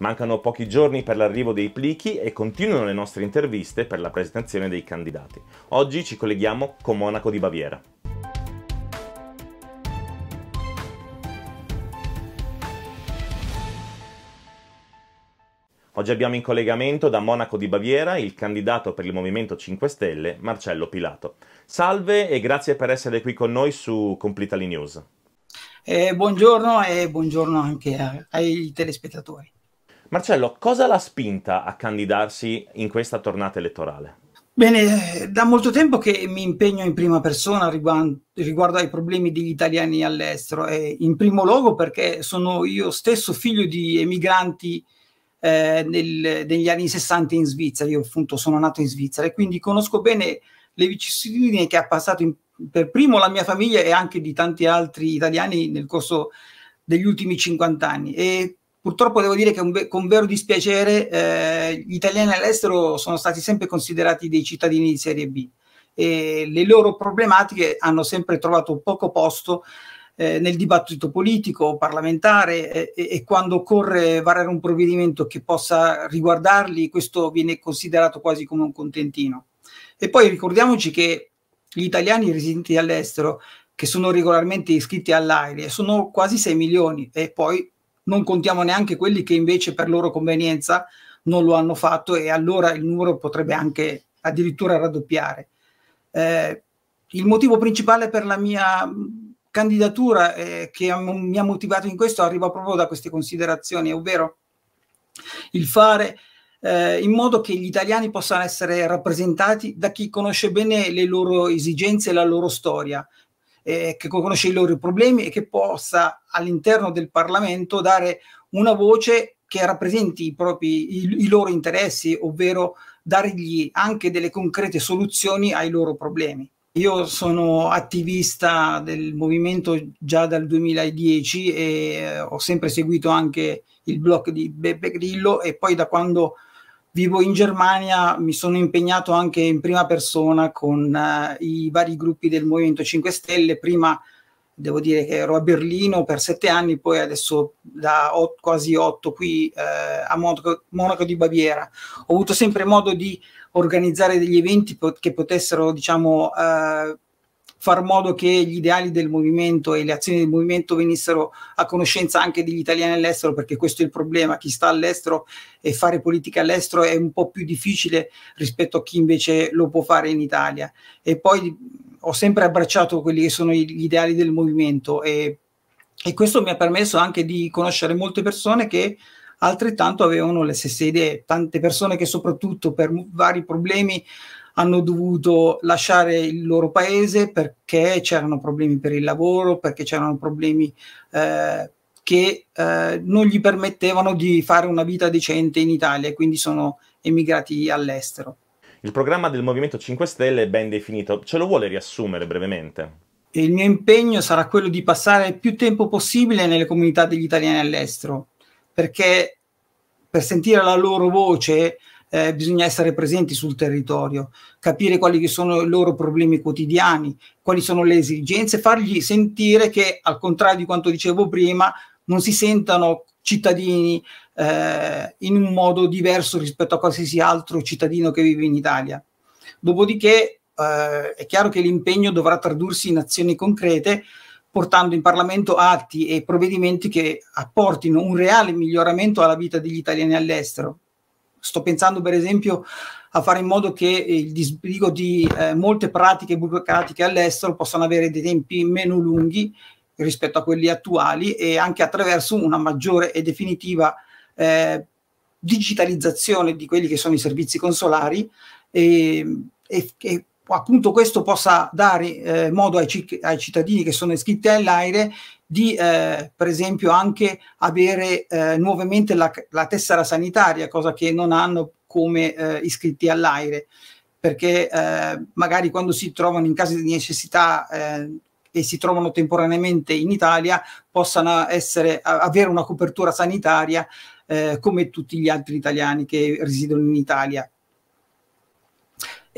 Mancano pochi giorni per l'arrivo dei plichi e continuano le nostre interviste per la presentazione dei candidati. Oggi ci colleghiamo con Monaco di Baviera. Oggi abbiamo in collegamento da Monaco di Baviera il candidato per il Movimento 5 Stelle, Marcello Pilato. Salve e grazie per essere qui con noi su Completely News. Eh, buongiorno e buongiorno anche ai telespettatori. Marcello, cosa l'ha spinta a candidarsi in questa tornata elettorale? Bene, da molto tempo che mi impegno in prima persona riguardo, riguardo ai problemi degli italiani all'estero, e in primo luogo perché sono io stesso figlio di emigranti eh, nel, negli anni 60 in Svizzera, io appunto sono nato in Svizzera e quindi conosco bene le vicissitudini che ha passato in, per primo la mia famiglia e anche di tanti altri italiani nel corso degli ultimi 50 anni. E purtroppo devo dire che con vero dispiacere eh, gli italiani all'estero sono stati sempre considerati dei cittadini di serie B e le loro problematiche hanno sempre trovato poco posto eh, nel dibattito politico, parlamentare eh, e, quando occorre varare un provvedimento che possa riguardarli, questo viene considerato quasi come un contentino. E poi ricordiamoci che gli italiani residenti all'estero che sono regolarmente iscritti all'AIRE sono quasi 6 milioni e poi non contiamo neanche quelli che invece per loro convenienza non lo hanno fatto e allora il numero potrebbe anche addirittura raddoppiare. Eh, il motivo principale per la mia mm, candidatura eh, che mi ha motivato in questo arriva proprio da queste considerazioni, ovvero il fare eh, in modo che gli italiani possano essere rappresentati da chi conosce bene le loro esigenze e la loro storia, eh, che conosce i loro problemi e che possa all'interno del Parlamento dare una voce che rappresenti i, propri, i, i loro interessi, ovvero dargli anche delle concrete soluzioni ai loro problemi. Io sono attivista del movimento già dal 2010 e eh, ho sempre seguito anche il blog di Beppe Grillo e poi da quando vivo in Germania, mi sono impegnato anche in prima persona con eh, i vari gruppi del Movimento 5 Stelle, prima devo dire che ero a Berlino per sette anni, poi adesso da ot- quasi otto qui eh, a Monaco, Monaco, di Baviera. Ho avuto sempre modo di organizzare degli eventi pot- che potessero, diciamo, eh, far modo che gli ideali del movimento e le azioni del movimento venissero a conoscenza anche degli italiani all'estero, perché questo è il problema, chi sta all'estero e fare politica all'estero è un po' più difficile rispetto a chi invece lo può fare in Italia. E poi ho sempre abbracciato quelli che sono gli ideali del movimento e, e questo mi ha permesso anche di conoscere molte persone che altrettanto avevano le stesse idee, tante persone che soprattutto per vari problemi hanno dovuto lasciare il loro paese perché c'erano problemi per il lavoro, perché c'erano problemi eh, che eh, non gli permettevano di fare una vita decente in Italia e quindi sono emigrati all'estero. Il programma del Movimento 5 Stelle è ben definito, ce lo vuole riassumere brevemente? Il mio impegno sarà quello di passare il più tempo possibile nelle comunità degli italiani all'estero, perché per sentire la loro voce eh, bisogna essere presenti sul territorio, capire quali sono i loro problemi quotidiani, quali sono le esigenze, fargli sentire che, al contrario di quanto dicevo prima, non si sentano cittadini eh, in un modo diverso rispetto a qualsiasi altro cittadino che vive in Italia. Dopodiché eh, è chiaro che l'impegno dovrà tradursi in azioni concrete portando in Parlamento atti e provvedimenti che apportino un reale miglioramento alla vita degli italiani all'estero. Sto pensando per esempio a fare in modo che il disbrigo di eh, molte pratiche burocratiche all'estero possano avere dei tempi meno lunghi rispetto a quelli attuali e anche attraverso una maggiore e definitiva eh, digitalizzazione di quelli che sono i servizi consolari e, e, e appunto questo possa dare eh, modo ai, cic- ai, cittadini che sono iscritti all'AIRE di eh, per esempio anche avere eh, nuovamente la, la, tessera sanitaria, cosa che non hanno come eh, iscritti all'AIRE, perché eh, magari quando si trovano in caso di necessità eh, e si trovano temporaneamente in Italia possano essere, avere una copertura sanitaria come tutti gli altri italiani che risiedono in Italia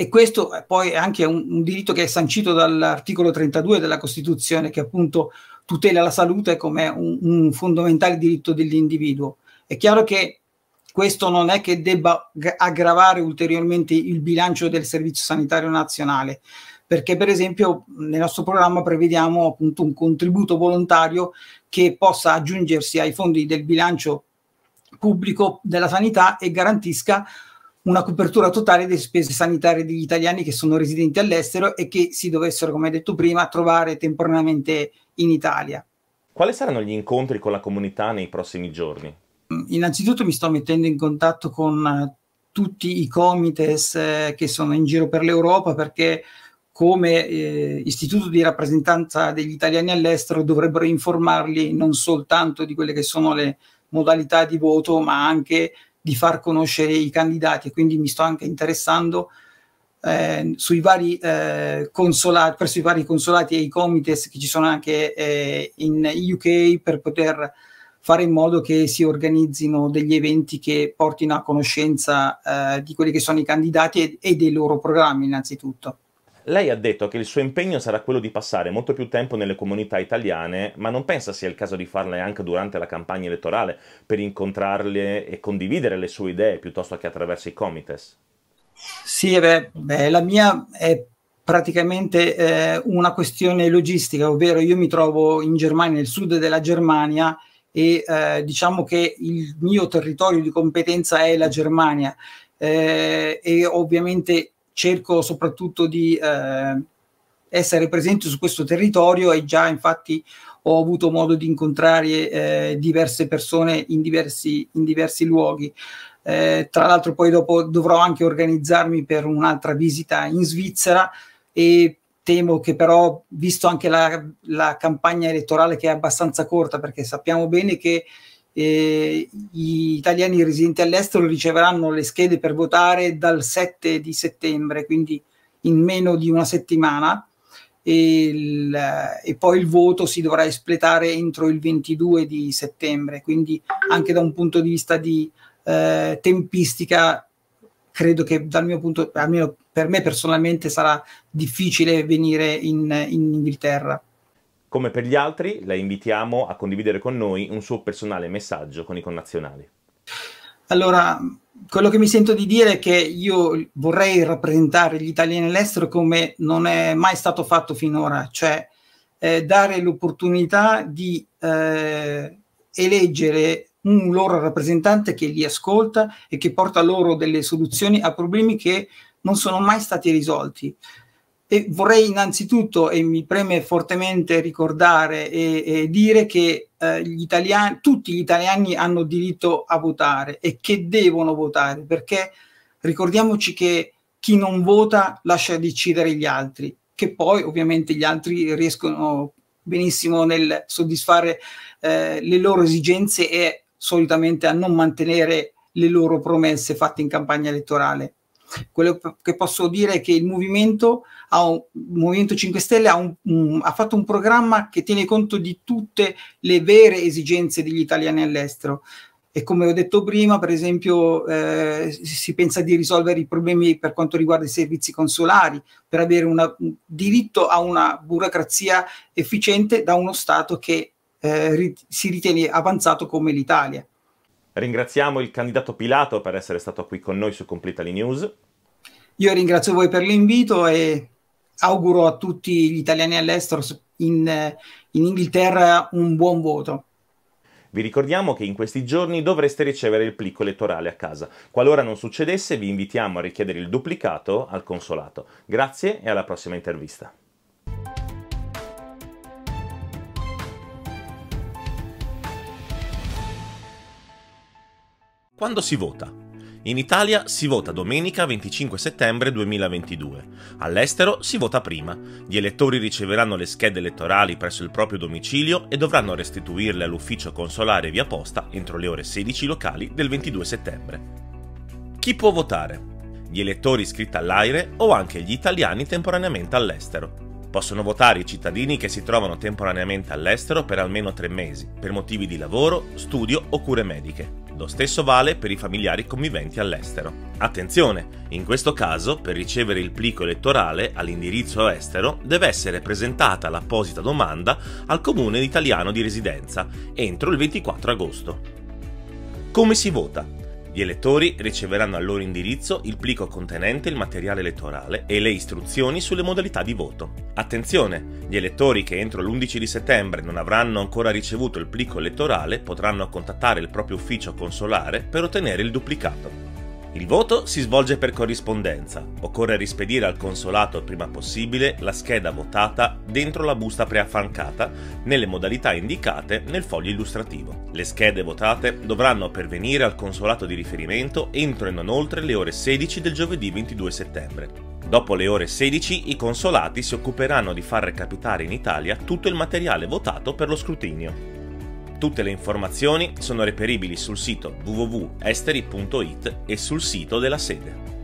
e questo è eh, poi è anche un, un diritto che è sancito dall'articolo 32 della Costituzione che appunto tutela la salute come un, un fondamentale diritto dell'individuo. È chiaro che questo non è che debba aggravare ulteriormente il bilancio del Servizio Sanitario Nazionale, perché per esempio nel nostro programma prevediamo appunto un contributo volontario che possa aggiungersi ai fondi del bilancio pubblico della sanità e garantisca una copertura totale delle spese sanitarie degli italiani che sono residenti all'estero e che si dovessero, come detto prima, trovare temporaneamente in Italia. Quali saranno gli incontri con la comunità nei prossimi giorni? Mm, innanzitutto mi sto mettendo in contatto con eh, tutti i comites eh, che sono in giro per l'Europa perché come eh, istituto di rappresentanza degli italiani all'estero dovrebbero informarli non soltanto di quelle che sono le modalità di voto ma anche di far conoscere i candidati e quindi mi sto anche interessando eh, sui vari, eh, consolati, presso i vari consolati e i comites che ci sono anche eh, in UK per poter fare in modo che si organizzino degli eventi che portino a conoscenza eh, di quelli che sono i candidati e, e dei loro programmi innanzitutto. Lei ha detto che il suo impegno sarà quello di passare molto più tempo nelle comunità italiane, ma non pensa sia il caso di farle anche durante la campagna elettorale per incontrarle e condividere le sue idee piuttosto che attraverso i comites? Sì, eh beh, beh la mia è praticamente eh, una questione logistica, ovvero io mi trovo in Germania, nel sud della Germania, e eh, diciamo che il mio territorio di competenza è la Germania eh, e ovviamente cerco soprattutto di eh, essere presente su questo territorio e già infatti ho avuto modo di incontrare eh, diverse persone in diversi, in diversi luoghi. Eh, tra l'altro poi dopo dovrò anche organizzarmi per un'altra visita in Svizzera e temo che però, visto anche la, la campagna elettorale che è abbastanza corta, perché sappiamo bene che eh, gli italiani residenti all'estero riceveranno le schede per votare dal 7 di settembre, quindi in meno di una settimana. E, il, e, poi il voto si dovrà espletare entro il 22 di settembre, quindi anche da un punto di vista di eh, tempistica credo che dal mio punto, almeno per me personalmente sarà difficile venire in, in Inghilterra. Come per gli altri, la invitiamo a condividere con noi un suo personale messaggio con i connazionali. Allora, quello che mi sento di dire è che io vorrei rappresentare gli italiani all'estero come non è mai stato fatto finora, cioè eh, dare l'opportunità di eh, eleggere un loro rappresentante che li ascolta e che porta loro delle soluzioni a problemi che non sono mai stati risolti. E vorrei innanzitutto, e mi preme fortemente ricordare e, e dire che eh, gli italiani, tutti gli italiani hanno diritto a votare e che devono votare, perché ricordiamoci che chi non vota lascia decidere gli altri, che poi ovviamente gli altri riescono benissimo nel soddisfare eh, le loro esigenze e solitamente a non mantenere le loro promesse fatte in campagna elettorale. Quello che posso dire è che il movimento, ha un, il movimento 5 Stelle ha, un, un, ha, fatto un programma che tiene conto di tutte le vere esigenze degli italiani all'estero. E come ho detto prima, per esempio, eh, si pensa di risolvere i problemi per quanto riguarda i servizi consolari, per avere una, un diritto a una burocrazia efficiente da uno Stato che eh, ri, si ritiene avanzato come l'Italia. Ringraziamo il candidato Pilato per essere stato qui con noi su Completely News. Io ringrazio voi per l'invito e auguro a tutti gli italiani all'estero in, in Inghilterra un buon voto. Vi ricordiamo che in questi giorni dovreste ricevere il plicco elettorale a casa. Qualora non succedesse, vi invitiamo a richiedere il duplicato al consolato. Grazie e alla prossima intervista. Quando si vota? In Italia si vota domenica 25 settembre 2022, all'estero si vota prima. Gli elettori riceveranno le schede elettorali presso il proprio domicilio e dovranno restituirle all'ufficio consolare via posta entro le ore 16 locali del 22 settembre. Chi può votare? Gli elettori iscritti all'AIRE o anche gli italiani temporaneamente all'estero. Possono votare i cittadini che si trovano temporaneamente all'estero per almeno tre mesi, per motivi di lavoro, studio o cure mediche. Lo stesso vale per i familiari conviventi all'estero. Attenzione, in questo caso per ricevere il plico elettorale all'indirizzo estero deve essere presentata l'apposita domanda al comune italiano di residenza entro il 24 agosto. Come si vota? Gli elettori riceveranno al loro indirizzo il plico contenente il materiale elettorale e le istruzioni sulle modalità di voto. Attenzione, gli elettori che entro l'11 di settembre non avranno ancora ricevuto il plico elettorale potranno contattare il proprio ufficio consolare per ottenere il duplicato. Il voto si svolge per corrispondenza. Occorre rispedire al consolato il prima possibile la scheda votata dentro la busta preaffancata nelle modalità indicate nel foglio illustrativo. Le schede votate dovranno pervenire al consolato di riferimento entro e non oltre le ore 16 del giovedì 22 settembre. Dopo le ore 16 i consolati si occuperanno di far recapitare in Italia tutto il materiale votato per lo scrutinio. Tutte le informazioni sono reperibili sul sito www.esteri.it e sul sito della sede.